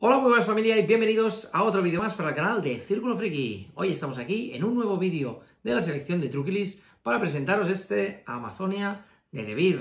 Hola muy buenas familia y bienvenidos a otro vídeo más para el canal de Círculo Friki. Hoy estamos aquí en un nuevo vídeo de la selección de Truquilis para presentaros este Amazonia de Debir.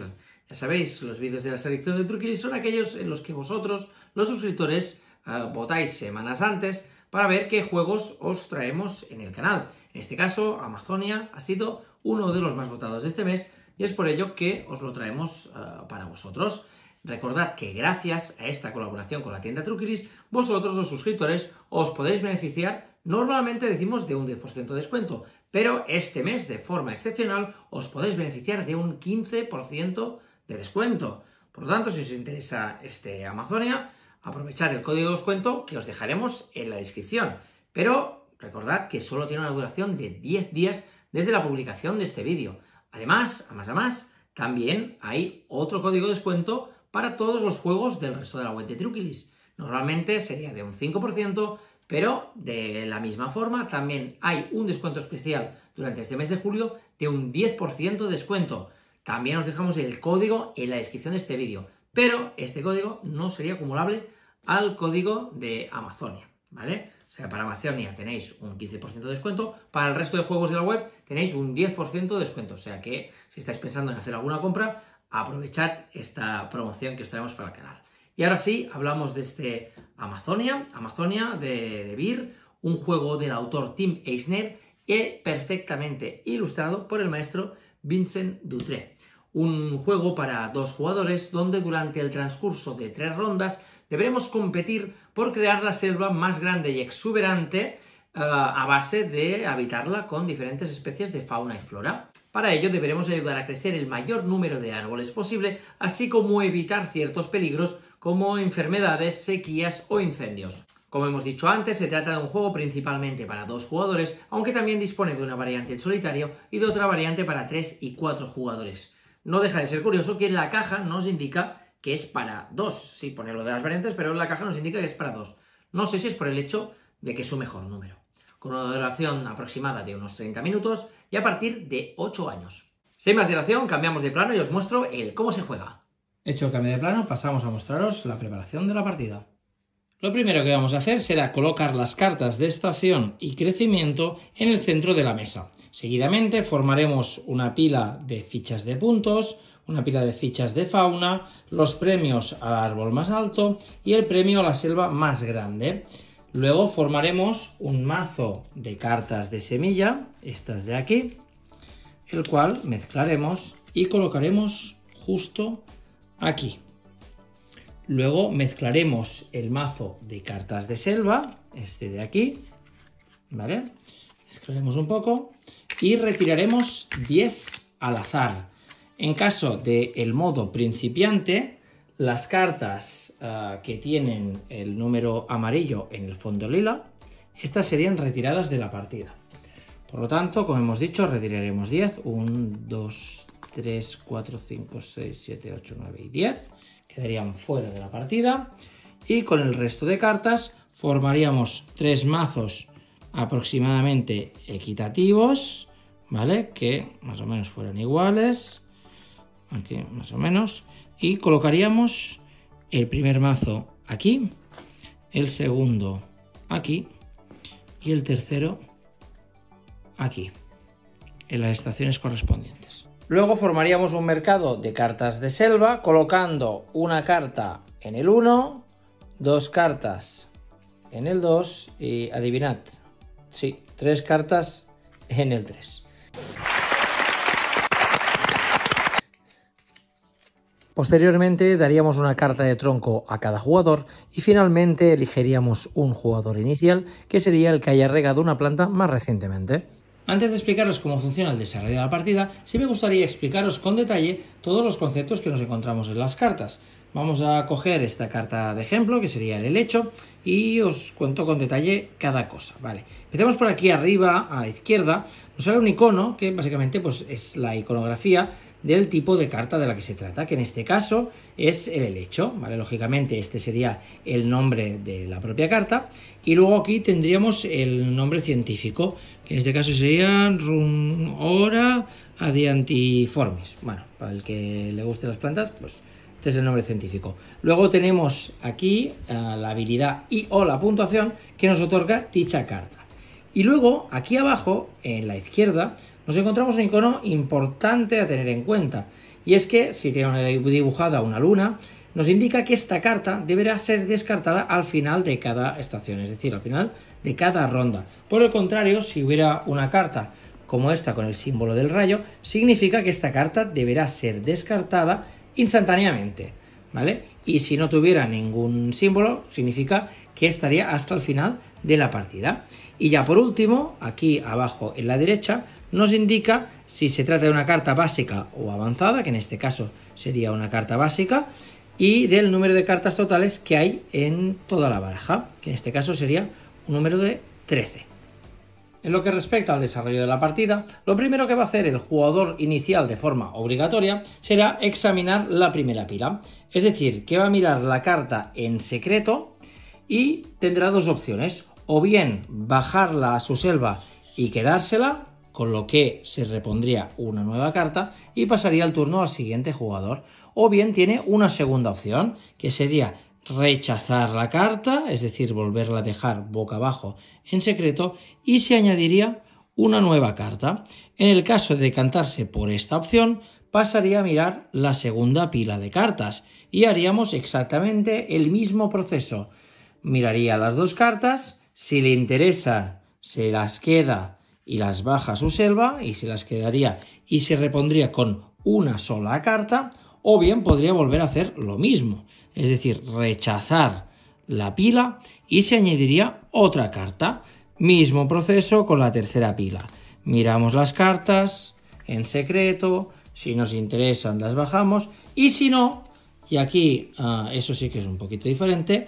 Ya sabéis, los vídeos de la selección de Truquilis son aquellos en los que vosotros, los suscriptores, eh, votáis semanas antes para ver qué juegos os traemos en el canal. En este caso, Amazonia ha sido uno de los más votados de este mes y es por ello que os lo traemos eh, para vosotros. Recordad que gracias a esta colaboración con la tienda Truquiris, vosotros los suscriptores os podéis beneficiar, normalmente decimos de un 10% de descuento, pero este mes de forma excepcional os podéis beneficiar de un 15% de descuento. Por lo tanto, si os interesa este Amazonia, aprovechad el código de descuento que os dejaremos en la descripción. Pero recordad que solo tiene una duración de 10 días desde la publicación de este vídeo. Además, además, más más, también hay otro código de descuento para todos los juegos del resto de la web de Truquilis. Normalmente sería de un 5%, pero de la misma forma también hay un descuento especial durante este mes de julio de un 10% de descuento. También os dejamos el código en la descripción de este vídeo, pero este código no sería acumulable al código de Amazonia, ¿vale? O sea, para Amazonia tenéis un 15% de descuento, para el resto de juegos de la web tenéis un 10% de descuento, o sea que si estáis pensando en hacer alguna compra, aprovechad esta promoción que os traemos para el canal. Y ahora sí, hablamos de este Amazonia, Amazonia de, de Beer, un juego del autor Tim Eisner y perfectamente ilustrado por el maestro Vincent Dutré. Un juego para dos jugadores donde durante el transcurso de tres rondas deberemos competir por crear la selva más grande y exuberante eh, a base de habitarla con diferentes especies de fauna y flora. Para ello deberemos ayudar a crecer el mayor número de árboles posible, así como evitar ciertos peligros como enfermedades, sequías o incendios. Como hemos dicho antes, se trata de un juego principalmente para dos jugadores, aunque también dispone de una variante en solitario y de otra variante para tres y cuatro jugadores. No deja de ser curioso que en la caja nos indica que es para dos, sí ponerlo de las variantes, pero la caja nos indica que es para dos. No sé si es por el hecho de que es su mejor número con una duración aproximada de unos 30 minutos y a partir de 8 años. Sin más dilación, cambiamos de plano y os muestro el cómo se juega. Hecho el cambio de plano, pasamos a mostraros la preparación de la partida. Lo primero que vamos a hacer será colocar las cartas de estación y crecimiento en el centro de la mesa. Seguidamente formaremos una pila de fichas de puntos, una pila de fichas de fauna, los premios al árbol más alto y el premio a la selva más grande. Luego formaremos un mazo de cartas de semilla, estas de aquí, el cual mezclaremos y colocaremos justo aquí. Luego mezclaremos el mazo de cartas de selva, este de aquí, ¿vale? Mezclaremos un poco y retiraremos 10 al azar. En caso del el modo principiante, las cartas eh, que tienen el número amarillo en el fondo lila, estas serían retiradas de la partida. Por lo tanto, como hemos dicho, retiraremos 10, 1, 2, 3, 4, 5, 6, 7, 8, 9 y 10, quedarían fuera de la partida. Y con el resto de cartas formaríamos tres mazos aproximadamente equitativos, ¿vale? Que más o menos fueran iguales, aquí más o menos, y colocaríamos el primer mazo aquí, el segundo aquí y el tercero aquí, en las estaciones correspondientes. Luego formaríamos un mercado de cartas de selva colocando una carta en el 1, dos cartas en el 2 y adivinad, sí, tres cartas en el 3. Posteriormente daríamos una carta de tronco a cada jugador y finalmente elegiríamos un jugador inicial que sería el que haya regado una planta más recientemente. Antes de explicaros cómo funciona el desarrollo de la partida, sí me gustaría explicaros con detalle todos los conceptos que nos encontramos en las cartas. Vamos a coger esta carta de ejemplo, que sería el helecho, y os cuento con detalle cada cosa, ¿vale? Empecemos por aquí arriba, a la izquierda, nos sale un icono, que básicamente pues, es la iconografía del tipo de carta de la que se trata, que en este caso es el helecho, ¿vale? Lógicamente este sería el nombre de la propia carta y luego aquí tendríamos el nombre científico, que en este caso sería Runora adiantiformis. Bueno, para el que le gusten las plantas, pues este es el nombre científico. Luego tenemos aquí eh, la habilidad y o la puntuación que nos otorga dicha carta. Y luego, aquí abajo, en la izquierda, nos encontramos un icono importante a tener en cuenta, y es que si tiene dibujada una luna, nos indica que esta carta deberá ser descartada al final de cada estación, es decir, al final de cada ronda. Por el contrario, si hubiera una carta como esta con el símbolo del rayo, significa que esta carta deberá ser descartada instantáneamente. ¿Vale? Y si no tuviera ningún símbolo, significa que estaría hasta el final de la partida. Y ya por último, aquí abajo en la derecha, nos indica si se trata de una carta básica o avanzada, que en este caso sería una carta básica, y del número de cartas totales que hay en toda la baraja, que en este caso sería un número de 13. En lo que respecta al desarrollo de la partida, lo primero que va a hacer el jugador inicial de forma obligatoria será examinar la primera pila, es decir, que va a mirar la carta en secreto y tendrá dos opciones, o bien bajarla a su selva y quedársela, con lo que se repondría una nueva carta y pasaría el turno al siguiente jugador. O bien tiene una segunda opción, que sería rechazar la carta, es decir, volverla a dejar boca abajo en secreto, y se añadiría una nueva carta. En el caso de cantarse por esta opción, pasaría a mirar la segunda pila de cartas y haríamos exactamente el mismo proceso. Miraría las dos cartas, si le interesa, se las queda y las baja su selva y se las quedaría y se repondría con una sola carta, o bien podría volver a hacer lo mismo, es decir, rechazar la pila y se añadiría otra carta. Mismo proceso con la tercera pila. Miramos las cartas en secreto, si nos interesan las bajamos y si no, y aquí ah, eso sí que es un poquito diferente,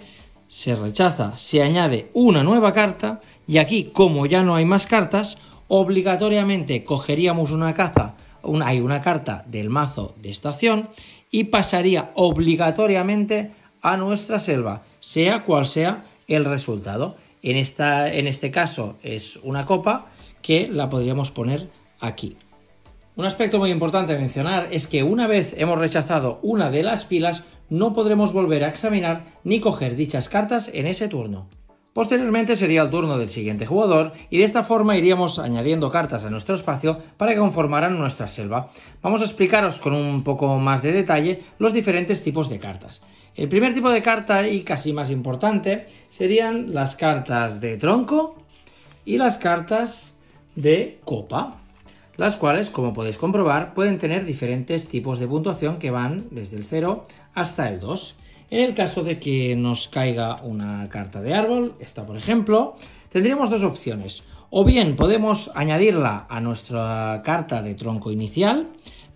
se rechaza, se añade una nueva carta y aquí, como ya no hay más cartas, obligatoriamente cogeríamos una caza, hay una carta del mazo de estación y pasaría obligatoriamente a nuestra selva, sea cual sea el resultado. en este caso es una copa que la podríamos poner aquí. Un aspecto muy importante a mencionar es que una vez hemos rechazado una de las pilas, no podremos volver a examinar ni coger dichas cartas en ese turno. Posteriormente sería el turno del siguiente jugador y de esta forma iríamos añadiendo cartas a nuestro espacio para que conformaran nuestra selva. Vamos a explicaros con un poco más de detalle los diferentes tipos de cartas. El primer tipo de carta y casi más importante serían las cartas de tronco y las cartas de copa las cuales, como podéis comprobar, pueden tener diferentes tipos de puntuación que van desde el 0 hasta el 2. En el caso de que nos caiga una carta de árbol, esta por ejemplo, tendríamos dos opciones. O bien podemos añadirla a nuestra carta de tronco inicial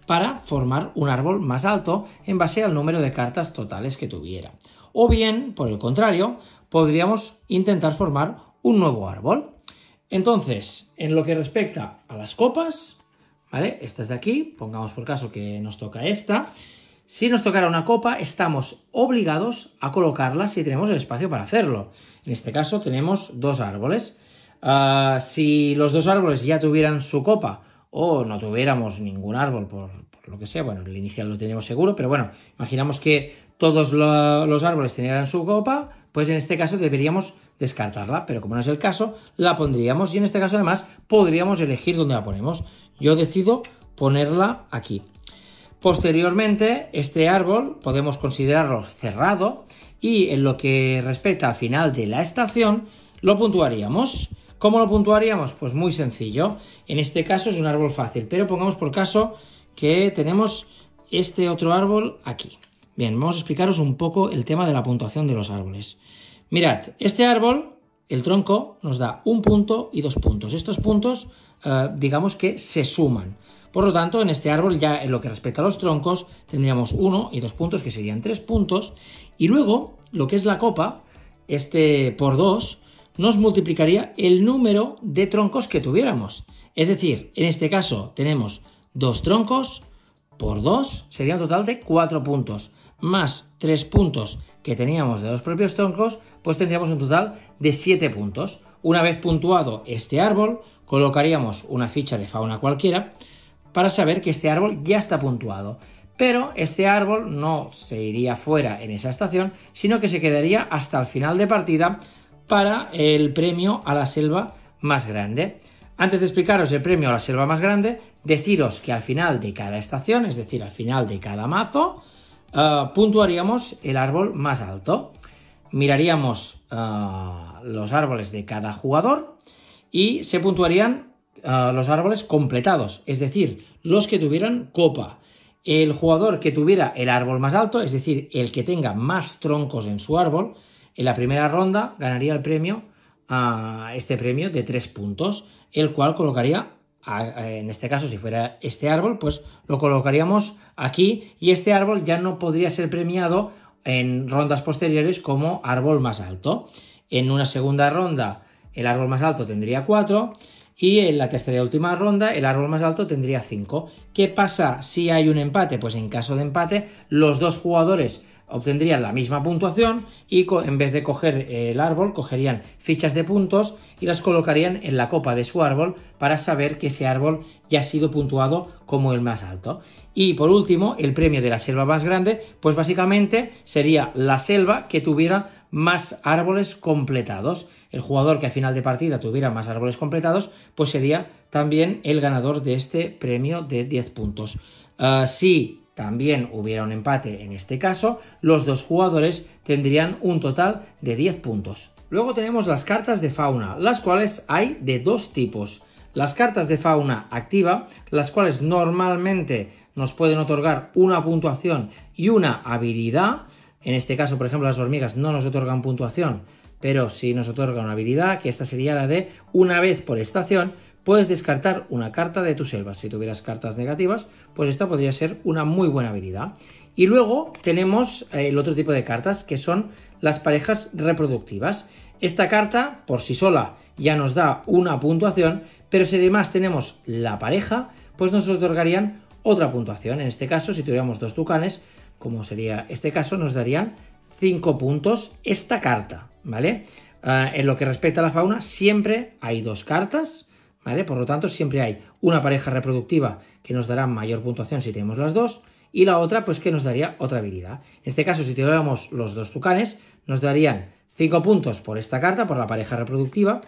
para formar un árbol más alto en base al número de cartas totales que tuviera. O bien, por el contrario, podríamos intentar formar un nuevo árbol. Entonces, en lo que respecta a las copas, ¿vale? estas de aquí, pongamos por caso que nos toca esta. Si nos tocara una copa, estamos obligados a colocarla si tenemos el espacio para hacerlo. En este caso tenemos dos árboles. Ah, si los dos árboles ya tuvieran su copa o no tuviéramos ningún árbol por lo que sea, bueno, el inicial lo tenemos seguro, pero bueno, imaginamos que todos los árboles tenían su copa, pues en este caso deberíamos descartarla, pero como no es el caso, la pondríamos y en este caso además podríamos elegir dónde la ponemos. Yo decido ponerla aquí. Posteriormente, este árbol podemos considerarlo cerrado y en lo que respecta al final de la estación, lo puntuaríamos. ¿Cómo lo puntuaríamos? Pues muy sencillo. En este caso es un árbol fácil, pero pongamos por caso que tenemos este otro árbol aquí. Bien, vamos a explicaros un poco el tema de la puntuación de los árboles. Mirad, este árbol, el tronco, nos da un punto y dos puntos. Estos puntos, eh, digamos que se suman. Por lo tanto, en este árbol, ya en lo que respecta a los troncos, tendríamos uno y dos puntos, que serían tres puntos. Y luego, lo que es la copa, este por dos, nos multiplicaría el número de troncos que tuviéramos. Es decir, en este caso tenemos dos troncos por dos, sería un total de cuatro puntos más 3 puntos que teníamos de los propios troncos, pues tendríamos un total de 7 puntos. Una vez puntuado este árbol, colocaríamos una ficha de fauna cualquiera para saber que este árbol ya está puntuado. Pero este árbol no se iría fuera en esa estación, sino que se quedaría hasta el final de partida para el premio a la selva más grande. Antes de explicaros el premio a la selva más grande, deciros que al final de cada estación, es decir, al final de cada mazo, eh, puntuaríamos el árbol más alto. Miraríamos eh, los árboles de cada jugador y se puntuarían eh, los árboles completados, es decir, los que tuvieran copa. El jugador que tuviera el árbol más alto, es decir, el que tenga más troncos en su árbol, en la primera ronda ganaría el premio, este premio de tres puntos, el cual colocaría en este caso, si fuera este árbol, pues lo colocaríamos aquí y este árbol ya no podría ser premiado en rondas posteriores como árbol más alto. En una segunda ronda, el árbol más alto tendría 4 y en la tercera y última ronda, el árbol más alto tendría 5. ¿Qué pasa si hay un empate? Pues en caso de empate, los dos jugadores obtendrían la misma puntuación y en vez de coger eh, el árbol, cogerían fichas de puntos y las colocarían en la copa de su árbol para saber que ese árbol ya ha sido puntuado como el más alto. Y por último, el premio de la selva más grande, pues básicamente sería la selva que tuviera más árboles completados. El jugador que a final de partida tuviera más árboles completados, pues sería también el ganador de este premio de 10 puntos. Ah, también hubiera un empate en este caso, los dos jugadores tendrían un total de 10 puntos. Luego tenemos las cartas de fauna, las cuales hay de dos tipos. Las cartas de fauna activa, las cuales normalmente nos pueden otorgar una puntuación y una habilidad. En este caso, por ejemplo, las hormigas no nos otorgan puntuación, pero sí nos otorgan una habilidad, que esta sería la de una vez por estación, Puedes descartar una carta de tu selva. Si tuvieras cartas negativas, pues esta podría ser una muy buena habilidad. Y luego tenemos eh, el otro tipo de cartas, que son las parejas reproductivas. Esta carta, por sí sola, ya nos da una puntuación, pero si además tenemos la pareja, pues nos otorgarían otra puntuación. En este caso, si tuviéramos dos tucanes, como sería este caso, nos darían cinco puntos esta carta, ¿vale? Eh, en lo que respecta a la fauna, siempre hay dos cartas por lo tanto, siempre hay una pareja reproductiva que nos dará mayor puntuación si tenemos las dos y la otra, pues que nos daría otra habilidad. En este caso, si tuviéramos los dos tucanes, nos darían 5 puntos por esta carta, por la pareja reproductiva,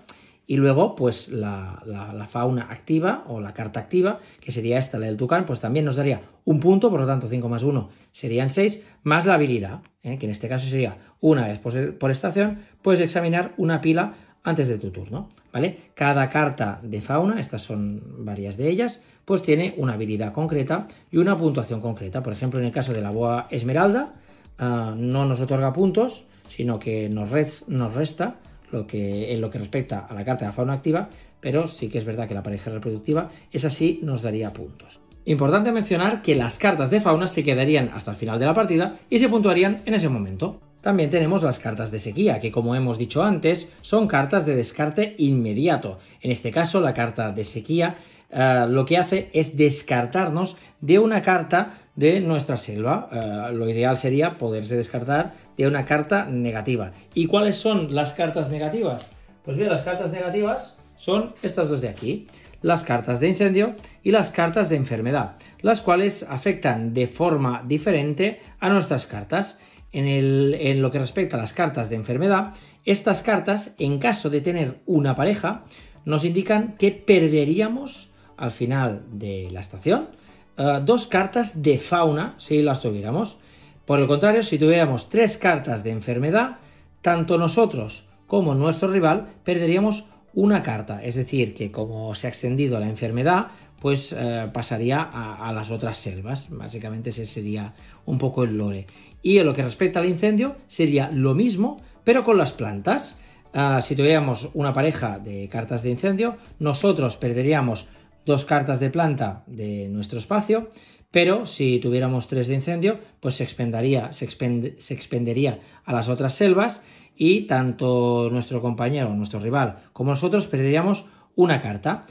y luego, pues la, fauna activa o la carta activa, que sería esta, la del tucán, pues también nos daría un punto, por lo tanto 5 más 1 serían 6, más la habilidad, ¿eh? que en este caso sería una vez por, por estación, puedes examinar una pila antes de tu turno, ¿vale? Cada carta de fauna, estas son varias de ellas, pues tiene una habilidad concreta y una puntuación concreta. Por ejemplo, en el caso de la boa esmeralda, ah, no nos otorga puntos, sino que nos, resta lo que, en lo que respecta a la carta de fauna activa, pero sí que es verdad que la pareja reproductiva, es así nos daría puntos. Importante mencionar que las cartas de fauna se quedarían hasta el final de la partida y se puntuarían en ese momento. También tenemos las cartas de sequía, que como hemos dicho antes, son cartas de descarte inmediato. En este caso, la carta de sequía eh, lo que hace es descartarnos de una carta de nuestra selva. Eh, lo ideal sería poderse descartar de una carta negativa. ¿Y cuáles son las cartas negativas? Pues bien, las cartas negativas son estas dos de aquí, las cartas de incendio y las cartas de enfermedad, las cuales afectan de forma diferente a nuestras cartas. En, lo que respecta a las cartas de enfermedad, estas cartas, en caso de tener una pareja, nos indican que perderíamos al final de la estación eh, dos cartas de fauna si las tuviéramos. Por el contrario, si tuviéramos tres cartas de enfermedad, tanto nosotros como nuestro rival perderíamos una carta. Es decir, que como se ha extendido la enfermedad, pues eh, pasaría a, las otras selvas. Básicamente ese sería un poco el lore. Y en lo que respecta al incendio, sería lo mismo, pero con las plantas. Ah, si tuviéramos una pareja de cartas de incendio, nosotros perderíamos dos cartas de planta de nuestro espacio, pero si tuviéramos tres de incendio, pues se, se expendería a las otras selvas y tanto nuestro compañero, nuestro rival, como nosotros perderíamos una carta.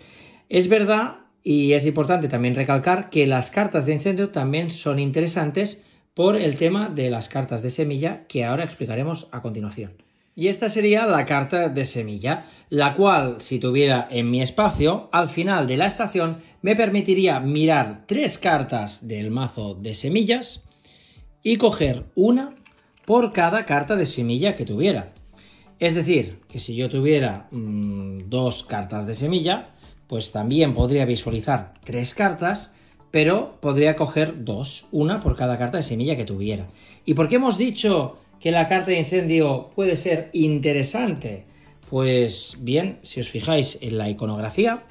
Es verdad y es importante también recalcar que las cartas de incendio también son interesantes por el tema de las cartas de semilla que ahora explicaremos a continuación. Y esta sería la carta de semilla, la cual si tuviera en mi espacio, al final de la estación me permitiría mirar tres cartas del mazo de semillas y coger una por cada carta de semilla que tuviera. Es decir, que si yo tuviera mm, dos cartas de semilla, pues también podría visualizar tres cartas, pero podría coger dos, una por cada carta de semilla que tuviera. ¿Y por qué hemos dicho que la carta de incendio puede ser interesante? Pues bien, si os fijáis en la iconografía,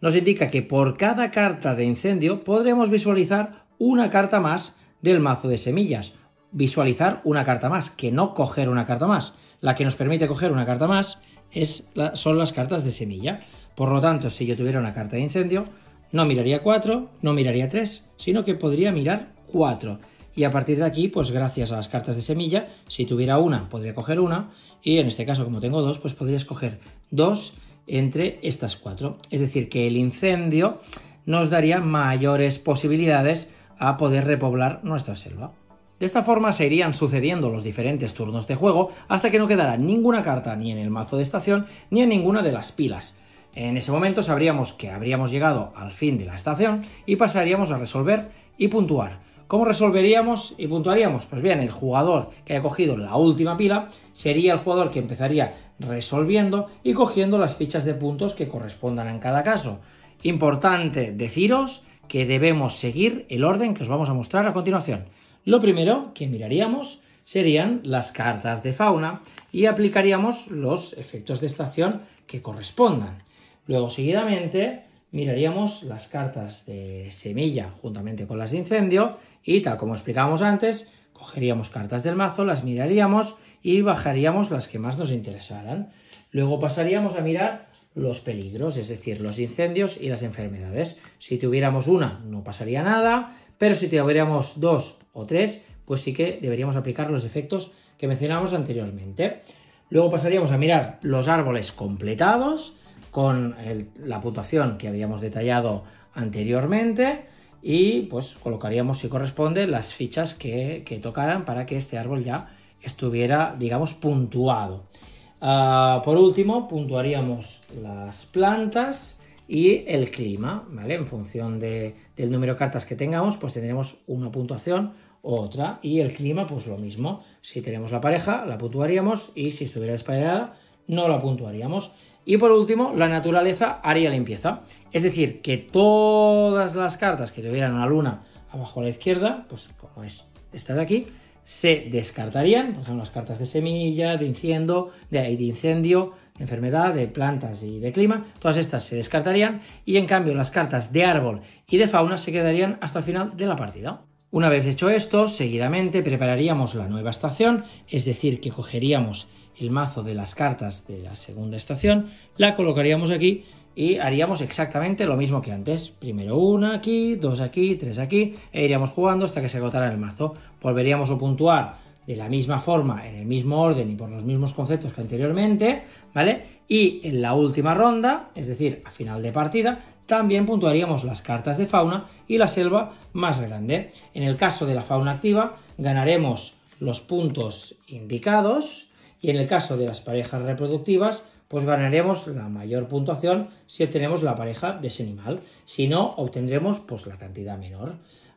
nos indica que por cada carta de incendio podremos visualizar una carta más del mazo de semillas. Visualizar una carta más, que no coger una carta más. La que nos permite coger una carta más es son las cartas de semilla. Por lo tanto, si yo tuviera una carta de incendio, no miraría 4, no miraría 3, sino que podría mirar 4. Y a partir de aquí, pues gracias a las cartas de semilla, si tuviera una, podría coger una. Y en este caso, como tengo dos, pues podría escoger dos entre estas cuatro. Es decir, que el incendio nos daría mayores posibilidades a poder repoblar nuestra selva. De esta forma se irían sucediendo los diferentes turnos de juego hasta que no quedara ninguna carta ni en el mazo de estación ni en ninguna de las pilas. En ese momento sabríamos que habríamos llegado al fin de la estación y pasaríamos a resolver y puntuar. ¿Cómo resolveríamos y puntuaríamos? Pues bien, el jugador que haya cogido la última pila sería el jugador que empezaría resolviendo y cogiendo las fichas de puntos que correspondan en cada caso. Importante deciros que debemos seguir el orden que os vamos a mostrar a continuación. Lo primero que miraríamos serían las cartas de fauna y aplicaríamos los efectos de estación que correspondan. Luego, seguidamente, miraríamos las cartas de semilla juntamente con las de incendio y tal como explicábamos antes, cogeríamos cartas del mazo, las miraríamos y bajaríamos las que más nos interesaran. Luego pasaríamos a mirar los peligros, es decir, los incendios y las enfermedades. Si tuviéramos una, no pasaría nada, pero si tuviéramos dos o tres, pues sí que deberíamos aplicar los efectos que mencionamos anteriormente. Luego pasaríamos a mirar los árboles completados, con la puntuación que habíamos detallado anteriormente y pues colocaríamos si corresponde las fichas que, que tocaran para que este árbol ya estuviera digamos puntuado. Ah, por último puntuaríamos las plantas y el clima, ¿vale? En función del número de cartas que tengamos pues tendremos una puntuación otra. Y el clima, pues lo mismo. Si tenemos la pareja, la puntuaríamos y si estuviera despañada no la puntuaríamos. Y por último, la naturaleza haría limpieza. Es decir, que todas las cartas que tuvieran la luna abajo a la izquierda, pues como es esta de aquí, se descartarían, pues Son las cartas de semilla, de de, de incendio, de enfermedad, de plantas y de clima, todas estas se descartarían y en cambio las cartas de árbol y de fauna se quedarían hasta el final de la partida. Una vez hecho esto, seguidamente prepararíamos la nueva estación, es decir, que cogeríamos el mazo de las cartas de la segunda estación, la colocaríamos aquí y haríamos exactamente lo mismo que antes. Primero una aquí, dos aquí, tres aquí, e iríamos jugando hasta que se agotara el mazo. Volveríamos a puntuar de la misma forma, en el mismo orden y por los mismos conceptos que anteriormente, ¿vale? Y en la última ronda, es decir, a final de partida, también puntuaríamos las cartas de fauna y la selva más grande. En el caso de la fauna activa, ganaremos los puntos indicados y en el caso de las parejas reproductivas, pues ganaremos la mayor puntuación si obtenemos la pareja de ese animal. Si no, obtendremos pues la cantidad menor.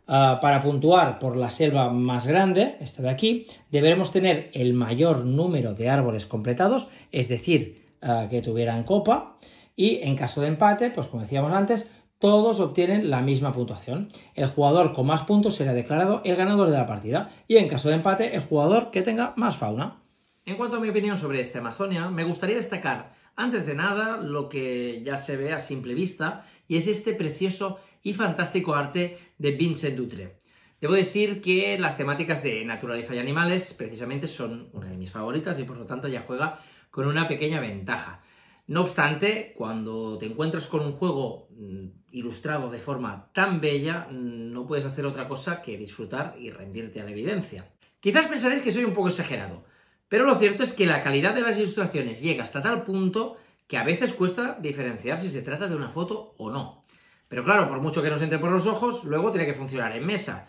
Ah, para puntuar por la selva más grande, esta de aquí, deberemos tener el mayor número de árboles completados, es decir, ah, que tuvieran copa. Y en caso de empate, pues como decíamos antes, todos obtienen la misma puntuación. El jugador con más puntos será declarado el ganador de la partida y en caso de empate el jugador que tenga más fauna. En cuanto a mi opinión sobre esta Amazonia, me gustaría destacar, antes de nada, lo que ya se ve a simple vista, y es este precioso y fantástico arte de Vincent Dutre. Debo decir que las temáticas de naturaleza y animales precisamente son una de mis favoritas y por lo tanto ya juega con una pequeña ventaja. No obstante, cuando te encuentras con un juego mm, ilustrado de forma tan bella, mm, no puedes hacer otra cosa que disfrutar y rendirte a la evidencia. Quizás pensaréis que soy un poco exagerado, pero lo cierto es que la calidad de las ilustraciones llega hasta tal punto que a veces cuesta diferenciar si se trata de una foto o no. Pero claro, por mucho que nos entre por los ojos, luego tiene que funcionar en mesa.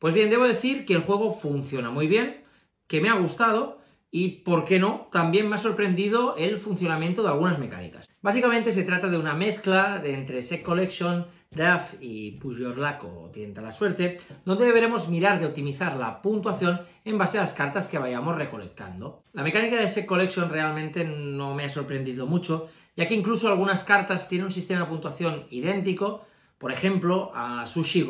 Pues bien, debo decir que el juego funciona muy bien, que me ha gustado y, ¿por qué no?, también me ha sorprendido el funcionamiento de algunas mecánicas. Básicamente se trata de una mezcla entre Set Collection, Draft y Push Your Luck o Tienta la Suerte, donde deberemos mirar de optimizar la puntuación en base a las cartas que vayamos recolectando. La mecánica de Set Collection realmente no me ha sorprendido mucho, ya que incluso algunas cartas tienen un sistema de puntuación idéntico, por ejemplo, a Sushi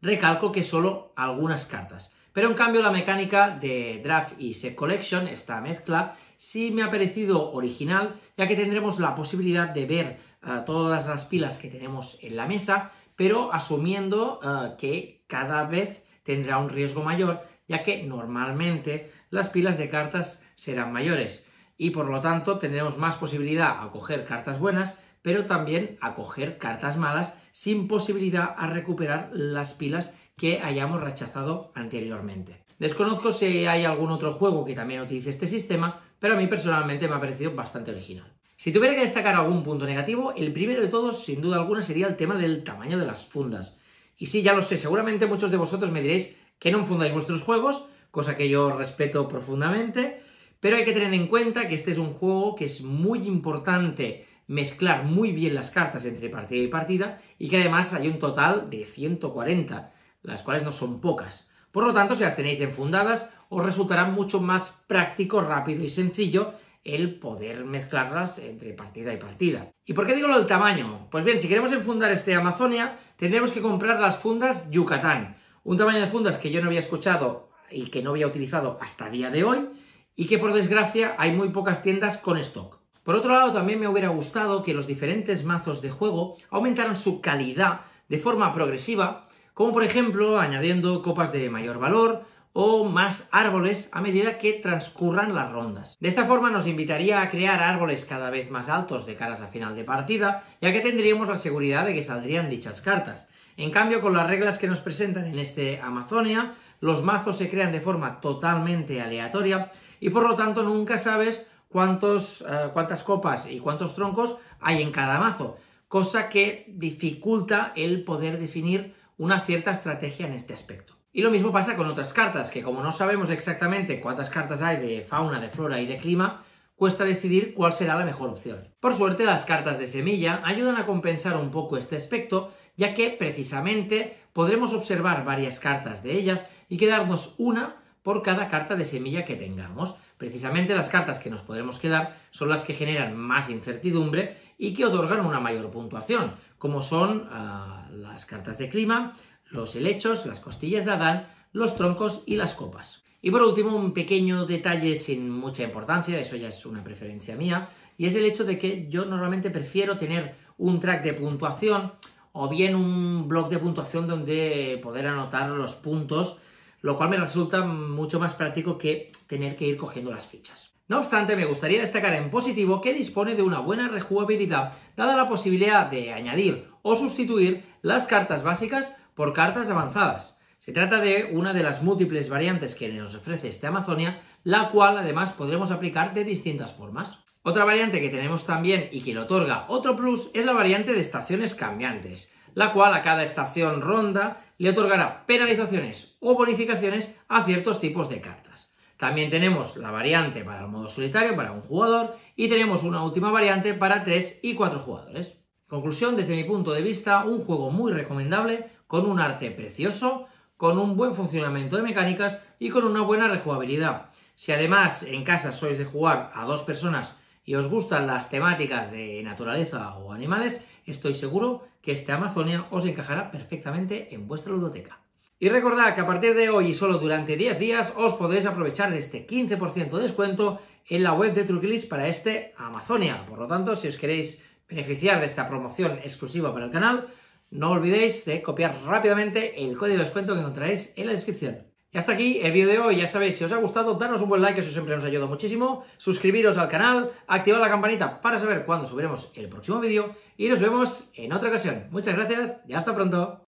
Recalco que solo algunas cartas. Pero en cambio la mecánica de Draft y Set Collection, esta mezcla, sí me ha parecido original, ya que tendremos la posibilidad de ver eh, todas las pilas que tenemos en la mesa, pero asumiendo eh, que cada vez tendrá un riesgo mayor, ya que normalmente las pilas de cartas serán mayores y por lo tanto tendremos más posibilidad a coger cartas buenas, pero también a coger cartas malas sin posibilidad a recuperar las pilas que hayamos rechazado anteriormente. Desconozco si hay algún otro juego que también utilice este sistema, pero a mí personalmente me ha parecido bastante original. Si tuviera que destacar algún punto negativo, el primero de todos, sin duda alguna, sería el tema del tamaño de las fundas. Y sí, ya lo sé, seguramente muchos de vosotros me diréis que no fundáis vuestros juegos, cosa que yo respeto profundamente, pero hay que tener en cuenta que este es un juego que es muy importante mezclar muy bien las cartas entre partida y partida y que además hay un total de 140 las cuales no son pocas. Por lo tanto, si las tenéis enfundadas, os resultará mucho más práctico, rápido y sencillo el poder mezclarlas entre partida y partida. ¿Y por qué digo lo del tamaño? Pues bien, si queremos enfundar este Amazonia, tendremos que comprar las fundas Yucatán, un tamaño de fundas que yo no había escuchado y que no había utilizado hasta día de hoy, y que por desgracia hay muy pocas tiendas con stock. Por otro lado, también me hubiera gustado que los diferentes mazos de juego aumentaran su calidad de forma progresiva como por ejemplo añadiendo copas de mayor valor o más árboles a medida que transcurran las rondas. De esta forma nos invitaría a crear árboles cada vez más altos de caras a final de partida, ya que tendríamos la seguridad de que saldrían dichas cartas. En cambio, con las reglas que nos presentan en este Amazonia, los mazos se crean de forma totalmente aleatoria y por lo tanto nunca sabes cuántos, eh, cuántas copas y cuántos troncos hay en cada mazo, cosa que dificulta el poder definir una cierta estrategia en este aspecto. Y lo mismo pasa con otras cartas, que como no sabemos exactamente cuántas cartas hay de fauna, de flora y de clima, cuesta decidir cuál será la mejor opción. Por suerte, las cartas de semilla ayudan a compensar un poco este aspecto, ya que precisamente podremos observar varias cartas de ellas y quedarnos una por cada carta de semilla que tengamos. Precisamente las cartas que nos podremos quedar son las que generan más incertidumbre y que otorgan una mayor puntuación, como son ah, las cartas de clima, los helechos, las costillas de Adán, los troncos y las copas. Y por último, un pequeño detalle sin mucha importancia, eso ya es una preferencia mía, y es el hecho de que yo normalmente prefiero tener un track de puntuación o bien un blog de puntuación donde poder anotar los puntos lo cual me resulta mucho más práctico que tener que ir cogiendo las fichas. No obstante, me gustaría destacar en positivo que dispone de una buena rejugabilidad, dada la posibilidad de añadir o sustituir las cartas básicas por cartas avanzadas. Se trata de una de las múltiples variantes que nos ofrece este Amazonia, la cual además podremos aplicar de distintas formas. Otra variante que tenemos también y que le otorga otro plus es la variante de estaciones cambiantes la cual a cada estación ronda le otorgará penalizaciones o bonificaciones a ciertos tipos de cartas. También tenemos la variante para el modo solitario para un jugador y tenemos una última variante para 3 y 4 jugadores. Conclusión, desde mi punto de vista, un juego muy recomendable, con un arte precioso, con un buen funcionamiento de mecánicas y con una buena rejugabilidad. Si además en casa sois de jugar a dos personas y os gustan las temáticas de naturaleza o animales, estoy seguro que este Amazonia os encajará perfectamente en vuestra ludoteca. Y recordad que a partir de hoy y solo durante 10 días os podréis aprovechar de este 15% de descuento en la web de Truquilis para este Amazonia. Por lo tanto, si os queréis beneficiar de esta promoción exclusiva para el canal, no olvidéis de copiar rápidamente el código de descuento que encontraréis en la descripción. Y hasta aquí el vídeo de hoy. Ya sabéis, si os ha gustado, danos un buen like, eso siempre nos ayuda muchísimo. Suscribiros al canal, activar la campanita para saber cuándo subiremos el próximo vídeo. Y nos vemos en otra ocasión. Muchas gracias y hasta pronto.